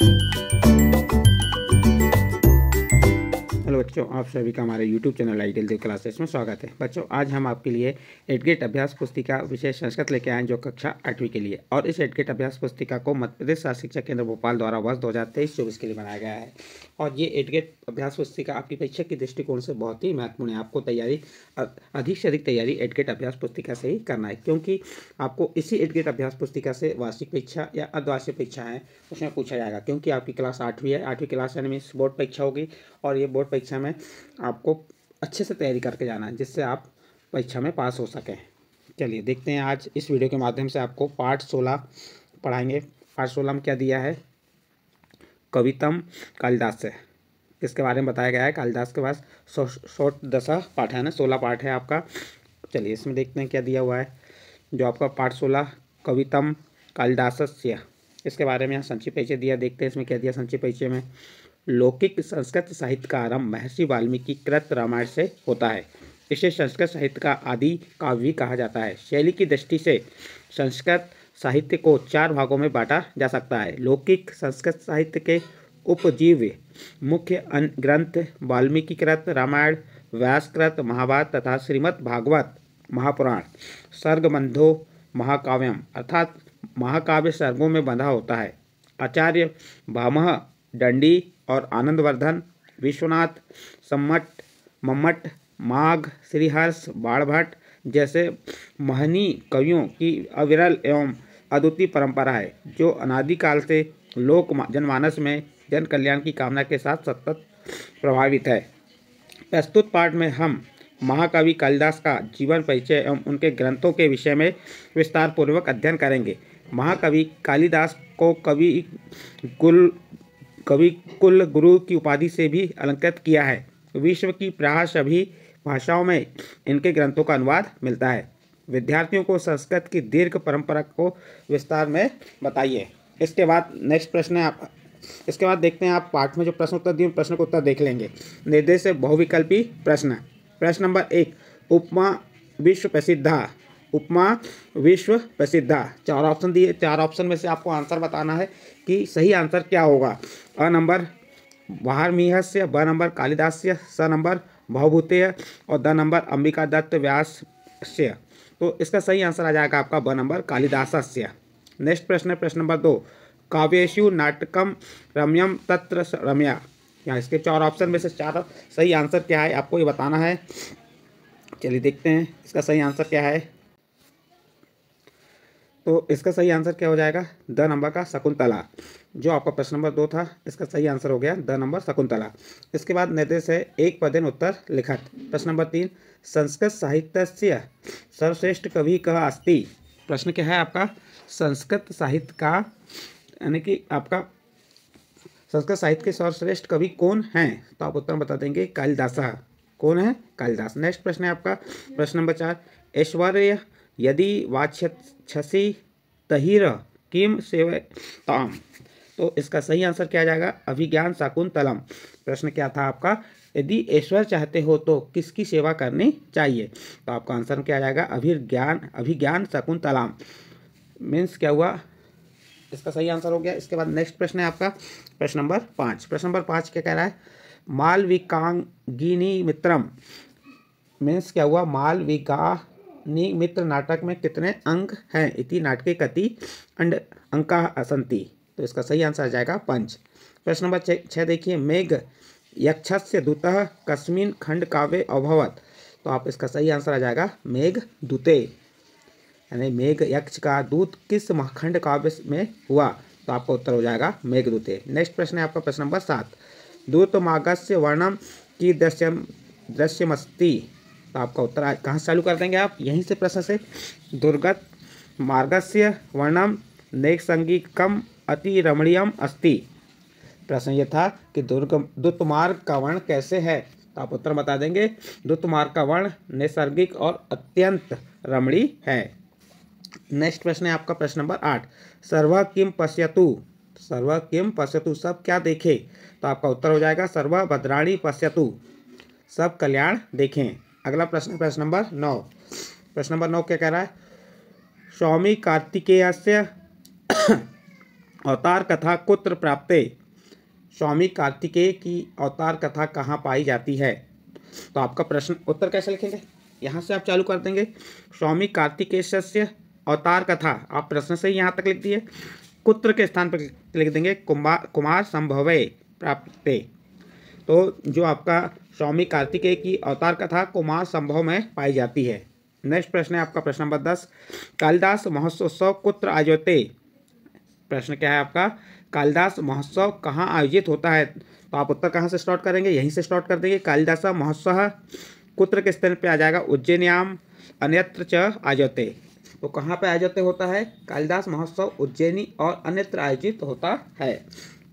you बच्चों आप सभी का हमारे YouTube channel ideal Dev classes में स्वागत है बच्चों आज हम आपके लिए एडगेट अभ्यास पुस्तिका विशेष संस्कृत लेके आए जो कक्षा आठवीं के लिए और इस एडगेट अभ्यास पुस्तिका को मध्य प्रदेश शिक्षा केंद्र भोपाल द्वारा वर्ष दो हज़ार तेईस चौबीस के लिए बनाया गया है और ये एडगेट अभ्यास पुस्तिका आपकी परीक्षा के दृष्टिकोण से बहुत ही महत्वपूर्ण है आपको तैयारी अधिक से अधिक तैयारी एडगेट अभ्यास पुस्तिका से ही करना है क्योंकि आपको इसी एडगेट अभ्यास पुस्तिका से वार्षिक परीक्षा या अर्धवार्षिक परीक्षा है उसमें पूछा जाएगा क्योंकि आपकी क्लास आठवीं है आठवीं क्लास यानी बोर्ड परीक्षा होगी और ये बोर्ड परीक्षा परीक्षा में आपको अच्छे से तैयारी करके जाना है जिससे आप परीक्षा में पास हो सकें चलिए देखते हैं आज इस वीडियो के माध्यम से आपको पार्ट सोलह पढ़ाएंगे पार्ट सोलह में क्या दिया है कवितम कालिदास से इसके बारे में बताया गया है कालिदास के पास शॉर्ट दशा पाठ है ना सोलह पाठ है आपका चलिए इसमें देखते हैं क्या दिया हुआ है जो आपका पाठ सोलह कवितम कालिदास इसके बारे में यहाँ संक्षिप्त परिचय दिया देखते हैं इसमें क्या दिया संक्षिप्त परिचय में लौकिक संस्कृत साहित्य का आरंभ महर्षि वाल्मीकि कृत रामायण से होता है इसे संस्कृत साहित्य का आदि काव्य कहा जाता है शैली की दृष्टि से संस्कृत साहित्य को चार भागों में बांटा जा सकता है लौकिक संस्कृत साहित्य के उपजीव मुख्य ग्रंथ वाल्मीकि कृत रामायण व्यासकृत महाभारत तथा श्रीमद् भागवत महापुराण सर्गबंधो महाकाव्यम अर्थात महाकाव्य सर्गों में बंधा होता है आचार्य भामह डंडी और आनंदवर्धन विश्वनाथ सम्मट मम्मट माघ श्रीहर्ष बाणभट जैसे महनी कवियों की अविरल एवं अद्वितीय परंपरा है जो अनादिकाल से लोक जनमानस में जन कल्याण की कामना के साथ सतत प्रभावित है प्रस्तुत पाठ में हम महाकवि कालिदास का जीवन परिचय एवं उनके ग्रंथों के विषय में विस्तारपूर्वक अध्ययन करेंगे महाकवि कालिदास को कवि गुल कवि कुल गुरु की उपाधि से भी अलंकृत किया है विश्व की प्राय सभी भाषाओं में इनके ग्रंथों का अनुवाद मिलता है विद्यार्थियों को संस्कृत की दीर्घ परंपरा को विस्तार में बताइए इसके बाद नेक्स्ट प्रश्न है आप इसके बाद देखते हैं आप पाठ में जो प्रश्न उत्तर दिए प्रश्न को उत्तर देख लेंगे निर्देश बहुविकल्पी प्रश्न प्रश्न नंबर एक उपमा विश्व प्रसिद्धा उपमा विश्व प्रसिद्धा चार ऑप्शन दिए चार ऑप्शन में से आपको आंसर बताना है कि सही आंसर क्या होगा अ नंबर से ब नंबर कालिदास्य स नंबर भवभूतेय और द नंबर अंबिका दत्त व्यास से तो इसका सही आंसर आ जाएगा आपका ब नंबर से नेक्स्ट प्रश्न है प्रश्न नंबर दो काव्येशु नाटकम रम्यम तत्र रम्या यहाँ इसके चार ऑप्शन में से चार सही आंसर क्या है आपको ये बताना है चलिए देखते हैं इसका सही आंसर क्या है तो इसका सही आंसर क्या हो जाएगा द नंबर का शकुंतला जो आपका प्रश्न नंबर दो था इसका सही आंसर हो गया द नंबर शकुंतला इसके बाद निर्देश है एक पदेन उत्तर लिखत प्रश्न नंबर तीन संस्कृत साहित्य से सर्वश्रेष्ठ कवि का अस्थि प्रश्न क्या है आपका संस्कृत साहित्य का यानी कि आपका संस्कृत साहित्य के सर्वश्रेष्ठ कवि कौन हैं तो आप उत्तर बता देंगे कालिदासा कौन है कालिदास नेक्स्ट प्रश्न है आपका प्रश्न नंबर चार ऐश्वर्य यदि वाच्यसी तहिर किम सेवताम तो इसका सही आंसर क्या जाएगा अभिज्ञान शाकुंतलम प्रश्न क्या था आपका यदि ईश्वर चाहते हो तो किसकी सेवा करनी चाहिए तो आपका आंसर क्या जाएगा अभिज्ञान अभिज्ञान शकुंतलाम मीन्स क्या हुआ इसका सही आंसर हो गया इसके बाद नेक्स्ट प्रश्न है आपका प्रश्न नंबर पाँच प्रश्न नंबर पाँच क्या कह रहा है मालविकांगिनी मित्रम मीन्स क्या हुआ मालविका नि मित्र नाटक में कितने अंक हैं इति नाटके कति अंड अंका असंति तो इसका सही आंसर आ जाएगा पंच प्रश्न नंबर छः देखिए मेघ से दूतः कस्मिन खंड काव्य अभवत तो आप इसका सही आंसर आ जाएगा मेघ दूते यानी मेघ यक्ष का दूत किस महाखंड काव्य में हुआ तो आपका उत्तर हो जाएगा मेघ दूते नेक्स्ट प्रश्न है आपका प्रश्न नंबर सात दूत मागस्य वर्णम की दृश्य दृश्यमस्ती तो आपका उत्तर कहाँ से चालू कर देंगे आप यहीं से प्रश्न से दुर्गत मार्गस्य वर्णम नेक कम अति रमणीयम अस्ति प्रश्न ये था कि दुर्ग दुत मार्ग का वर्ण कैसे है तो आप उत्तर बता देंगे दुत मार्ग का वर्ण नैसर्गिक और अत्यंत रमणीय है नेक्स्ट प्रश्न है आपका प्रश्न नंबर आठ सर्व किम पश्यतु सर्व किम पश्यतु सब क्या देखे तो आपका उत्तर हो जाएगा सर्व भद्राणी पश्यतु सब कल्याण देखें अगला प्रश्न प्रश्न नंबर नौ प्रश्न नंबर नौ क्या कह रहा है स्वामी कार्तिकेय अवतार कथा कुत्र प्राप्त स्वामी कार्तिकेय की अवतार कथा कहाँ पाई जाती है तो आपका प्रश्न उत्तर कैसे लिखेंगे यहाँ से आप चालू कर देंगे स्वामी से अवतार कथा आप प्रश्न से ही यहाँ तक लिख दिए कुत्र के स्थान पर लिख देंगे कुमार कुमार संभवे प्राप्त तो जो आपका स्वामी कार्तिकेय की अवतार कथा कुमार संभव में पाई जाती है नेक्स्ट प्रश्न है आपका प्रश्न नंबर दस कालिदास महोत्सव कुत्र आयोजते प्रश्न क्या है आपका कालिदास महोत्सव कहाँ आयोजित होता है तो आप उत्तर कहाँ से स्टार्ट करेंगे यहीं से स्टार्ट कर देंगे कालिदास महोत्सव कुत्र के स्थल पर आ जाएगा उज्जैनयाम अन्यत्र च आयोजते तो कहाँ पर आयोजित होता है कालिदास महोत्सव उज्जैनी और अन्यत्र आयोजित होता है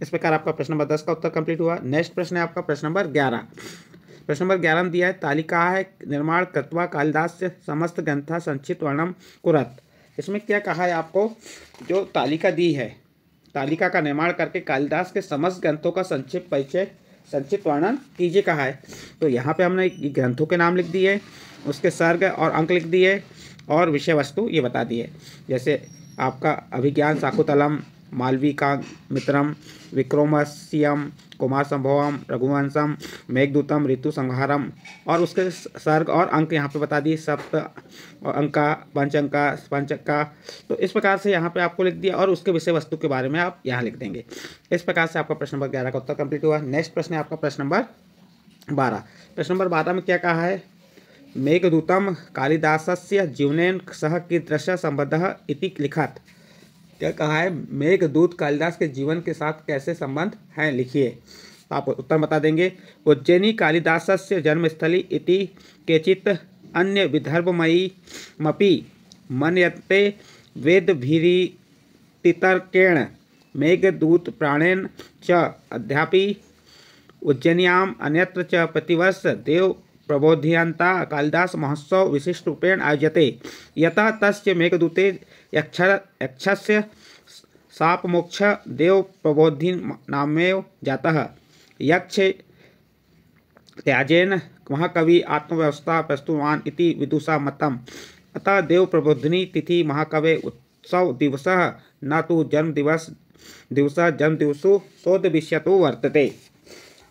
इस प्रकार आपका प्रश्न नंबर दस का उत्तर कंप्लीट हुआ नेक्स्ट प्रश्न है आपका प्रश्न नंबर ग्यारह प्रश्न नंबर ग्यारह दिया है तालिका है निर्माण कृतवा कालिदास से समस्त ग्रंथा संक्षिप्त वर्णम कुरत इसमें क्या कहा है आपको जो तालिका दी है तालिका का निर्माण करके कालिदास के समस्त ग्रंथों का संक्षिप्त परिचय संक्षिप्त वर्णन कीजिए कहा है तो यहाँ पे हमने ग्रंथों के नाम लिख दिए उसके सर्ग और अंक लिख दिए और विषय वस्तु ये बता दिए जैसे आपका अभिज्ञान साखुतलम मालविका मित्रम विक्रमस्यम कुमार संभवम रघुवंशम मेघदूतम ऋतु संहारम और उसके सर्ग और अंक यहाँ पे बता दिए सप्त अंका पंच अंका पंच अंका तो इस प्रकार से यहाँ पे आपको लिख दिया और उसके विषय वस्तु के बारे में आप यहाँ लिख देंगे इस प्रकार से आपका प्रश्न नंबर ग्यारह का उत्तर कंप्लीट हुआ नेक्स्ट प्रश्न है आपका प्रश्न नंबर बारह प्रश्न नंबर बारह में क्या कहा है मेघदूतम कालिदास जीवन सह की दृश्य संबद्ध इति लिखत क्या कहा है मेघदूत कालिदास के जीवन के साथ कैसे संबंध हैं लिखिए आप उत्तर बता देंगे उज्जैनी कालिदास से जन्मस्थली इति केचित अन्य विदर्भमयी मपी मनयते वेदभिरीतितर्केण मेघदूत प्राणेन च अद्यापि उज्जैनियाम अन्यत्र च प्रतिवर्ष देव प्रबोधियंता कालिदास महोत्सव विशिष्ट रूपेण आयोजते यतः तस् मेघदूते यक्ष साप मोक्ष देव प्रबोधि नामेव जाता है यक्ष त्याजेन महाकवि आत्मव्यवस्था प्रस्तुवान इति विदुषा मतम अतः देव प्रबोधिनी तिथि महाकवि उत्सव दिवस न तो जन्म दिवस दिवस जन्म दिवसो शोध विषय तो वर्तते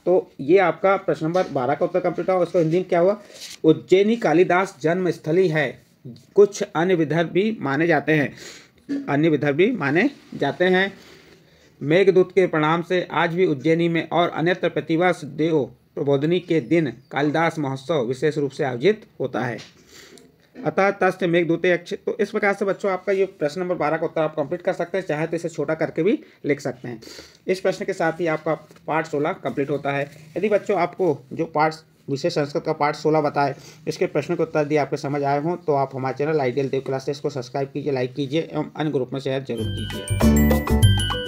तो ये आपका प्रश्न नंबर बारह का उत्तर कंप्लीट हुआ उसको हिंदी में क्या हुआ उज्जैनी कालिदास जन्मस्थली है कुछ अन्य विदर्भ भी माने जाते हैं अन्य विदर्भ भी माने जाते हैं मेघदूत के प्रणाम से आज भी उज्जैनी में और अन्यत्र प्रतिभा देव प्रबोधनी के दिन कालिदास महोत्सव विशेष रूप से आयोजित होता है अतः तस्थ मेघदूते अक्ष तो इस प्रकार से बच्चों आपका ये प्रश्न नंबर बारह का उत्तर आप कंप्लीट कर सकते हैं चाहे तो इसे छोटा करके भी लिख सकते हैं इस प्रश्न के साथ ही आपका पार्ट सोलह कंप्लीट होता है यदि बच्चों आपको जो पार्ट विशेष संस्कृत का पार्ट सोलह बताए इसके प्रश्न के उत्तर दिए आपके समझ आए हों तो आप हमारे चैनल आइडियल देव क्लासेस को सब्सक्राइब कीजिए लाइक कीजिए एवं अन्य ग्रुप में शेयर जरूर कीजिए